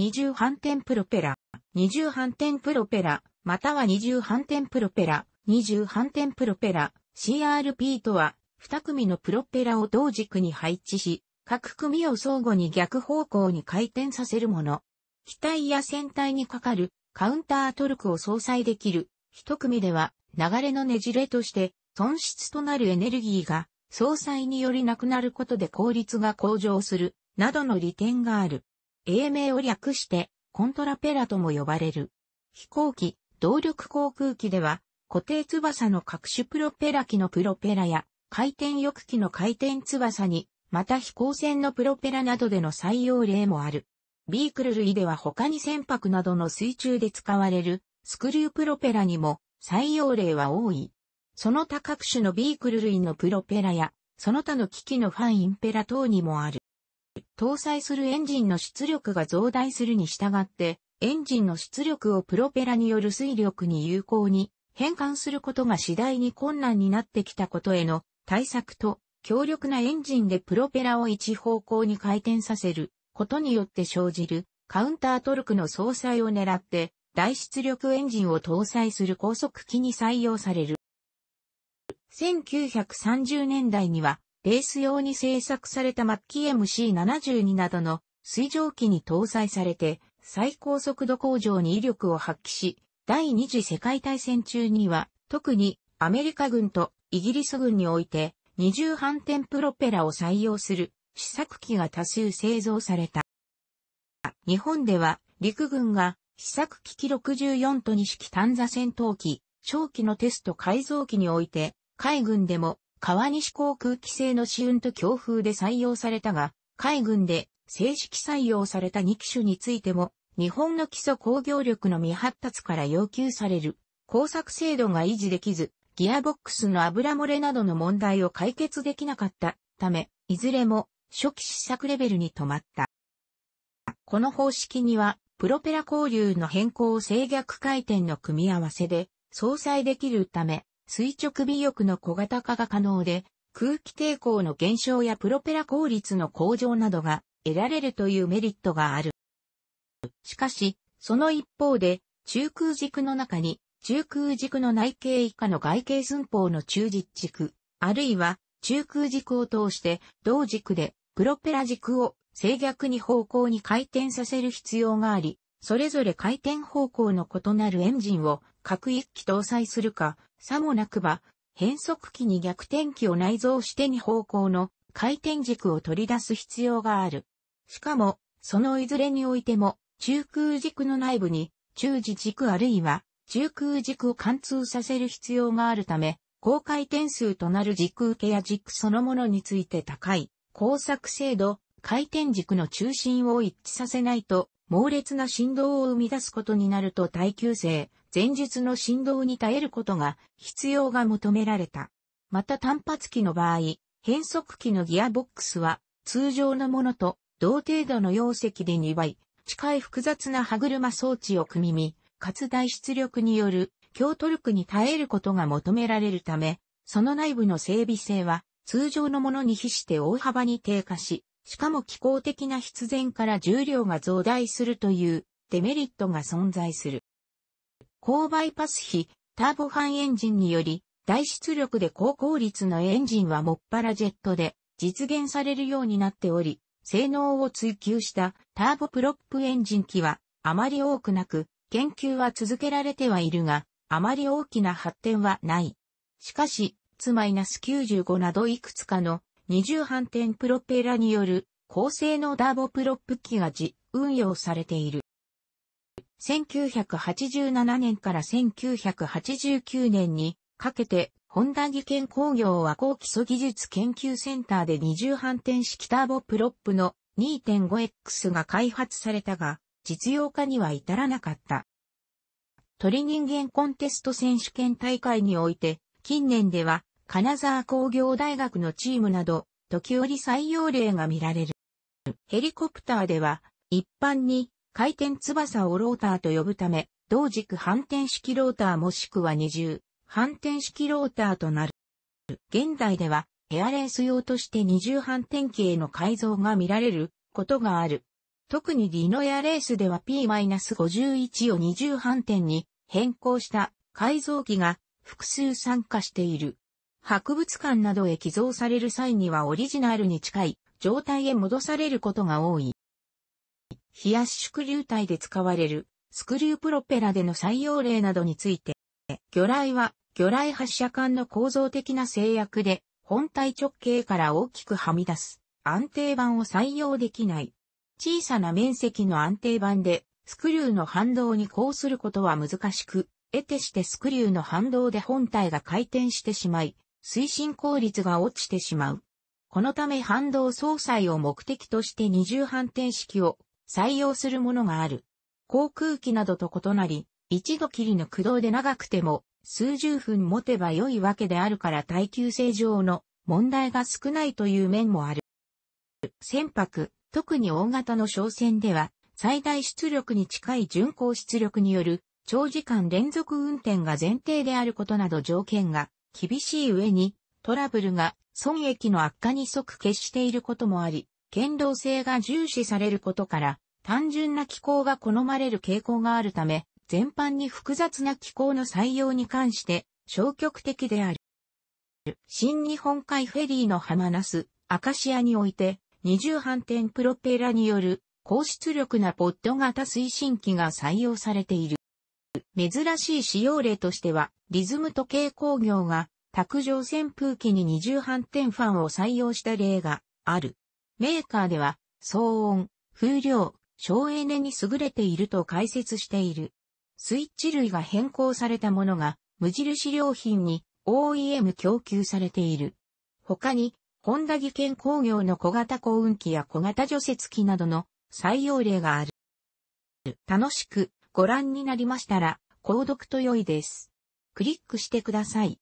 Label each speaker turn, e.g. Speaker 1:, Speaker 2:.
Speaker 1: 二重反転プロペラ、二重反転プロペラ、または二重反転プロペラ、二重反転プロペラ、CRP とは、二組のプロペラを同軸に配置し、各組を相互に逆方向に回転させるもの。機体や船体にかかるカウンタートルクを相殺できる。一組では流れのねじれとして損失となるエネルギーが相殺によりなくなることで効率が向上するなどの利点がある。英名を略して、コントラペラとも呼ばれる。飛行機、動力航空機では、固定翼の各種プロペラ機のプロペラや、回転翼機の回転翼に、また飛行船のプロペラなどでの採用例もある。ビークル類では他に船舶などの水中で使われるスクリュープロペラにも採用例は多い。その他各種のビークル類のプロペラや、その他の機器のファンインペラ等にもある。搭載するエンジンの出力が増大するに従って、エンジンの出力をプロペラによる水力に有効に変換することが次第に困難になってきたことへの対策と、強力なエンジンでプロペラを一方向に回転させることによって生じるカウンタートルクの相殺を狙って、大出力エンジンを搭載する高速機に採用される。1930年代にはレース用に製作されたマッキ MC72 などの水蒸気に搭載されて最高速度向上に威力を発揮し、第二次世界大戦中には特にアメリカ軍とイギリス軍において二重反転プロペラを採用する試作機が多数製造された。日本では陸軍が試作機器64トニ式短座戦闘機、長期のテスト改造機において海軍でも川西航空規制の試運と強風で採用されたが、海軍で正式採用された2機種についても、日本の基礎工業力の未発達から要求される工作制度が維持できず、ギアボックスの油漏れなどの問題を解決できなかったため、いずれも初期試作レベルに止まった。この方式には、プロペラ交流の変更を制逆回転の組み合わせで、相殺できるため、垂直尾翼の小型化が可能で、空気抵抗の減少やプロペラ効率の向上などが得られるというメリットがある。しかし、その一方で、中空軸の中に、中空軸の内径以下の外径寸法の中実軸、あるいは中空軸を通して同軸でプロペラ軸を正逆に方向に回転させる必要があり、それぞれ回転方向の異なるエンジンを各一機搭載するか、さもなくば、変速機に逆転機を内蔵して2方向の回転軸を取り出す必要がある。しかも、そのいずれにおいても、中空軸の内部に、中時軸あるいは、中空軸を貫通させる必要があるため、高回転数となる軸受けや軸そのものについて高い、工作精度、回転軸の中心を一致させないと、猛烈な振動を生み出すことになると耐久性、前述の振動に耐えることが必要が求められた。また単発機の場合、変速機のギアボックスは通常のものと同程度の容積で2倍近い複雑な歯車装置を組み、かつ大出力による強トルクに耐えることが求められるため、その内部の整備性は通常のものに比して大幅に低下し、しかも気候的な必然から重量が増大するというデメリットが存在する。高バイパス比、ターボフエンジンにより、大出力で高効率のエンジンはもっぱらジェットで実現されるようになっており、性能を追求したターボプロップエンジン機はあまり多くなく、研究は続けられてはいるが、あまり大きな発展はない。しかし、ツ -95 などいくつかの二重反転プロペラによる高性能ターボプロップ機が実運用されている。1987年から1989年にかけて、本田技研工業は高基礎技術研究センターで二重反転式ターボプロップの 2.5X が開発されたが、実用化には至らなかった。鳥人間コンテスト選手権大会において、近年では、金沢工業大学のチームなど、時折採用例が見られる。ヘリコプターでは、一般に回転翼をローターと呼ぶため、同軸反転式ローターもしくは二重、反転式ローターとなる。現代では、エアレース用として二重反転機への改造が見られることがある。特にィノエアレースでは P-51 を二重反転に変更した改造機が複数参加している。博物館などへ寄贈される際にはオリジナルに近い状態へ戻されることが多い。冷やし縮流体で使われるスクリュープロペラでの採用例などについて、魚雷は魚雷発射管の構造的な制約で本体直径から大きくはみ出す安定板を採用できない。小さな面積の安定板でスクリューの反動にこうすることは難しく、得てしてスクリューの反動で本体が回転してしまい、推進効率が落ちてしまう。このため反動操作を目的として二重反転式を採用するものがある。航空機などと異なり、一度きりの駆動で長くても数十分持てば良いわけであるから耐久性上の問題が少ないという面もある。船舶、特に大型の商船では最大出力に近い巡航出力による長時間連続運転が前提であることなど条件が厳しい上にトラブルが損益の悪化に即決していることもあり、堅牢性が重視されることから、単純な機構が好まれる傾向があるため、全般に複雑な機構の採用に関して消極的である。新日本海フェリーのハマナス、アカシアにおいて、二重反転プロペラによる高出力なポッド型推進機が採用されている。珍しい使用例としては、リズム時計工業が卓上扇風機に二重反転ファンを採用した例がある。メーカーでは、騒音、風量、省エネに優れていると解説している。スイッチ類が変更されたものが、無印良品に OEM 供給されている。他に、ホンダ技研工業の小型幸運機や小型除雪機などの採用例がある。楽しくご覧になりましたら、購読と良いです。クリックしてください。